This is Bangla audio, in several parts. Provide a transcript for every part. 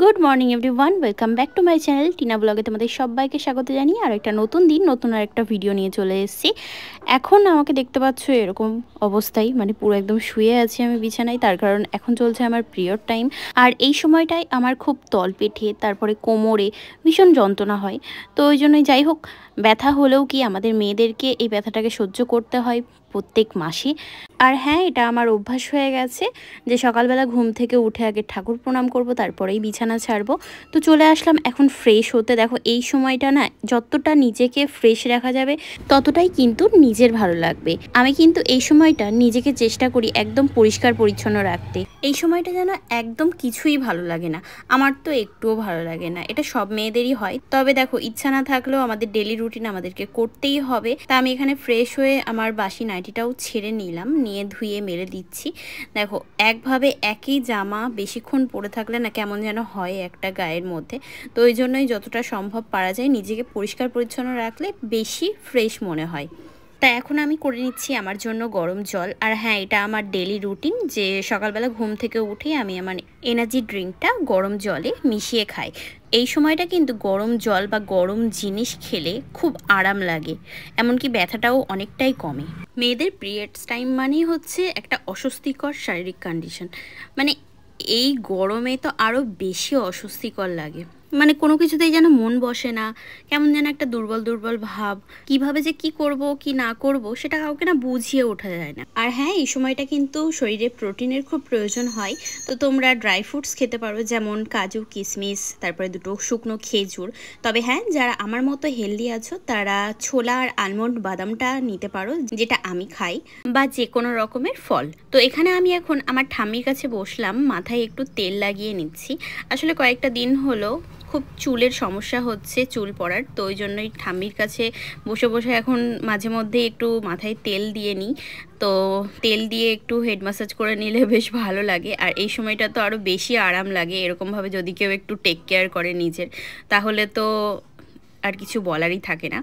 good morning one welcome back to my channel Tina ব্লগে তোমাদের সবাইকে স্বাগত জানিয়ে আর একটা নতুন দিন নতুন আর একটা ভিডিও নিয়ে চলে এসেছি এখন আমাকে দেখতে পাচ্ছ এরকম অবস্থায় মানে পুরো একদম শুয়ে আছি আমি বিছানায় তার কারণ এখন চলছে আমার প্রিয় টাইম আর এই সময়টাই আমার খুব পেটে তারপরে কোমরে ভীষণ যন্ত্রণা হয় তো ওই জন্যই যাই হোক ব্যথা হলেও কি আমাদের মেয়েদেরকে এই ব্যথাটাকে সহ্য করতে হয় প্রত্যেক মাসে আর হ্যাঁ এটা আমার অভ্যাস হয়ে গেছে যে সকালবেলা ঘুম থেকে উঠে আগে ঠাকুর প্রণাম করবো তারপরেই বিছানা টানা ছাড়বো তো চলে আসলাম এখন ফ্রেশ হতে দেখো এই সময়টা না যতটা নিজেকে ফ্রেশ রাখা যাবে ততটাই কিন্তু নিজের ভালো লাগবে আমি কিন্তু এই সময়টা নিজেকে চেষ্টা করি একদম পরিষ্কার পরিচ্ছন্ন রাখতে এই সময়টা যেন একদম কিছুই ভালো লাগে না আমার তো একটুও ভালো লাগে না এটা সব মেয়েদেরই হয় তবে দেখো ইচ্ছা না থাকলেও আমাদের ডেলি রুটিন আমাদেরকে করতেই হবে তা আমি এখানে ফ্রেশ হয়ে আমার বাসি নাইটিটাও ছেড়ে নিলাম নিয়ে ধুয়ে মেরে দিচ্ছি দেখো একভাবে একই জামা বেশিক্ষণ পরে থাকলে না কেমন যেন হয় হয় একটা গায়ের মধ্যে তো ওই জন্যই যতটা সম্ভব পারা যায় নিজেকে পরিষ্কার পরিচ্ছন্ন রাখলে বেশি ফ্রেশ মনে হয় তা এখন আমি করে নিচ্ছি আমার জন্য গরম জল আর হ্যাঁ এটা আমার ডেলি রুটিন যে সকালবেলা ঘুম থেকে উঠে আমি আমার এনার্জি ড্রিঙ্কটা গরম জলে মিশিয়ে খাই এই সময়টা কিন্তু গরম জল বা গরম জিনিস খেলে খুব আরাম লাগে এমনকি ব্যথাটাও অনেকটাই কমে মেয়েদের পিরিয়ডস টাইম মানেই হচ্ছে একটা অস্বস্তিকর শারীরিক কন্ডিশন মানে এই গরমে তো আরও বেশি অস্বস্তিকর লাগে মানে কোনো কিছুতেই যেন মন বসে না কেমন যেন একটা দুর্বল দুর্বল ভাব কিভাবে যে কি করব কি না করব সেটা কাউকে না বুঝিয়ে ওঠা যায় না আর হ্যাঁ এই সময়টা কিন্তু শরীরে প্রোটিনের খুব প্রয়োজন হয় তো তোমরা ড্রাই ফ্রুটস খেতে পারো যেমন কাজু কিশমিশ তারপরে দুটো শুকনো খেজুর তবে হ্যাঁ যারা আমার মতো হেলদি আছো তারা ছোলা আর আলমন্ড বাদামটা নিতে পারো যেটা আমি খাই বা যে কোনো রকমের ফল তো এখানে আমি এখন আমার ঠাম্মির কাছে বসলাম মাথায় একটু তেল লাগিয়ে নিচ্ছি আসলে কয়েকটা দিন হলো খুব চুলের সমস্যা হচ্ছে চুল পড়ার তো ওই জন্যই ঠাম্মির কাছে বসে বসে এখন মাঝে মধ্যে একটু মাথায় তেল দিয়ে নিই তো তেল দিয়ে একটু হেড ম্যাসাজ করে নিলে বেশ ভালো লাগে আর এই সময়টা তো আরও বেশি আরাম লাগে এরকমভাবে যদি কেউ একটু টেক কেয়ার করে নিজের তাহলে তো আর কিছু বলারই থাকে না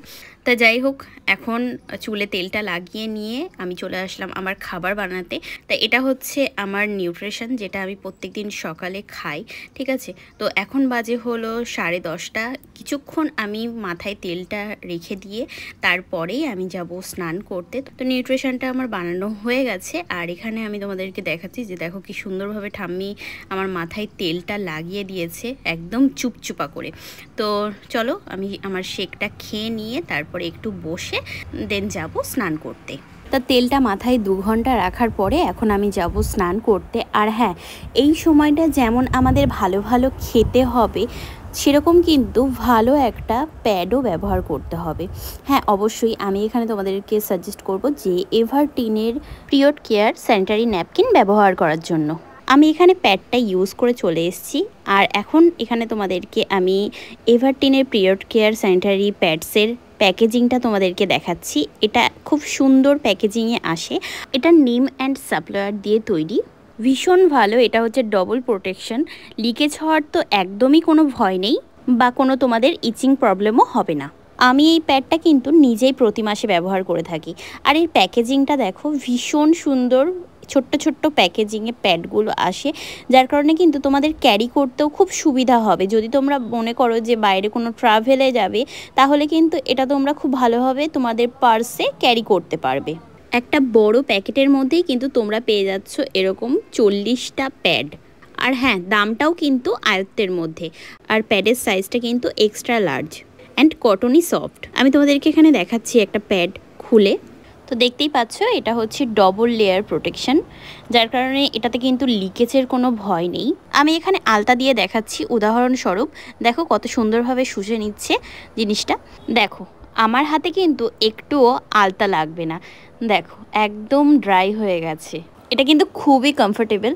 তা যাই হোক এখন চুলে তেলটা লাগিয়ে নিয়ে আমি চলে আসলাম আমার খাবার বানাতে তা এটা হচ্ছে আমার নিউট্রিশন যেটা আমি প্রত্যেক দিন সকালে খাই ঠিক আছে তো এখন বাজে হলো সাড়ে দশটা কিছুক্ষণ আমি মাথায় তেলটা রেখে দিয়ে তারপরেই আমি যাব স্নান করতে তো নিউট্রিশনটা আমার বানানো হয়ে গেছে আর এখানে আমি তোমাদেরকে দেখাচ্ছি যে দেখো কি সুন্দরভাবে ঠাম্মি আমার মাথায় তেলটা লাগিয়ে দিয়েছে একদম চুপচুপা করে তো চলো আমি আমার শেকটা খেয়ে নিয়ে তারপরে একটু বসে দেন যাব স্নান করতে তা তেলটা মাথায় দু ঘন্টা রাখার পরে এখন আমি যাব স্নান করতে আর হ্যাঁ এই সময়টা যেমন আমাদের ভালো ভালো খেতে হবে সেরকম কিন্তু ভালো একটা প্যাডও ব্যবহার করতে হবে হ্যাঁ অবশ্যই আমি এখানে তোমাদেরকে সাজেস্ট করব যে এভারটিনের পিরিয়ড কেয়ার স্যানিটারি ন্যাপকিন ব্যবহার করার জন্য আমি এখানে প্যাডটা ইউজ করে চলে এসেছি আর এখন এখানে তোমাদেরকে আমি এভারটিনের পিরিয়ড কেয়ার স্যানিটারি প্যাডসের প্যাকেজিংটা তোমাদেরকে দেখাচ্ছি এটা খুব সুন্দর প্যাকেজিংয়ে আসে এটা নিম অ্যান্ড সাপ্লায়ার দিয়ে তৈরি ভীষণ ভালো এটা হচ্ছে ডবল প্রোটেকশন লিকেজ হওয়ার তো একদমই কোনো ভয় নেই বা কোনো তোমাদের ইচিং প্রবলেমও হবে না আমি এই প্যাডটা কিন্তু নিজেই প্রতি মাসে ব্যবহার করে থাকি আর এর প্যাকেজিংটা দেখো ভীষণ সুন্দর ছোট্ট ছোট্ট প্যাকেজিংয়ে প্যাডগুলো আসে যার কারণে কিন্তু তোমাদের ক্যারি করতেও খুব সুবিধা হবে যদি তোমরা মনে করো যে বাইরে কোনো ট্রাভেলে যাবে তাহলে কিন্তু এটা তোমরা খুব ভালোভাবে তোমাদের পার্সে ক্যারি করতে পারবে একটা বড় প্যাকেটের মধ্যেই কিন্তু তোমরা পেয়ে যাচ্ছ এরকম চল্লিশটা প্যাড আর হ্যাঁ দামটাও কিন্তু আয়ত্তের মধ্যে আর প্যাডের সাইজটা কিন্তু এক্সট্রা লার্জ অ্যান্ড কটনই সফট আমি তোমাদেরকে এখানে দেখাচ্ছি একটা প্যাড খুলে তো দেখতেই পাচ্ছ এটা হচ্ছে ডবল লেয়ার প্রোটেকশন যার কারণে এটাতে কিন্তু লিকেজের কোনো ভয় নেই আমি এখানে আলতা দিয়ে দেখাচ্ছি উদাহরণস্বরূপ দেখো কত সুন্দরভাবে শুষে নিচ্ছে জিনিসটা দেখো আমার হাতে কিন্তু একটুও আলতা লাগবে না দেখো একদম ড্রাই হয়ে গেছে এটা কিন্তু খুবই কমফোর্টেবল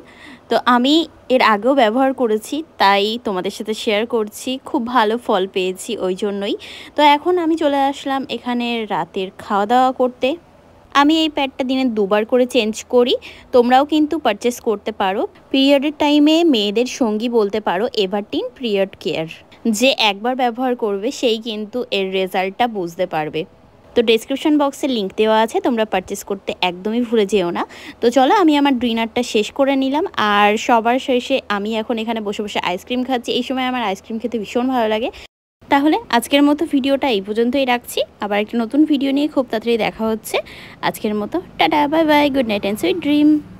তো আমি এর আগেও ব্যবহার করেছি তাই তোমাদের সাথে শেয়ার করছি খুব ভালো ফল পেয়েছি ওই জন্যই তো এখন আমি চলে আসলাম এখানে রাতের খাওয়া দাওয়া করতে আমি এই প্যাডটা দিনে দুবার করে চেঞ্জ করি তোমরাও কিন্তু পারচেস করতে পারো পিরিয়ডের টাইমে মেয়েদের সঙ্গী বলতে পারো এভারটিন পিরিয়ড কেয়ার যে একবার ব্যবহার করবে সেই কিন্তু এর রেজাল্টটা বুঝতে পারবে তো ডেসক্রিপশন বক্সে লিঙ্ক দেওয়া আছে তোমরা পারচেস করতে একদমই ভুলে যেও না তো চলো আমি আমার ডিনারটা শেষ করে নিলাম আর সবার শেষে আমি এখন এখানে বসে বসে আইসক্রিম খাচ্ছি এই সময় আমার আইসক্রিম খেতে ভীষণ ভালো লাগে তাহলে আজকের মতো ভিডিওটা এই পর্যন্তই রাখছি আবার একটা নতুন ভিডিও নিয়ে খুব তাড়াতাড়ি দেখা হচ্ছে আজকের মতো tata bye bye good night and sweet dream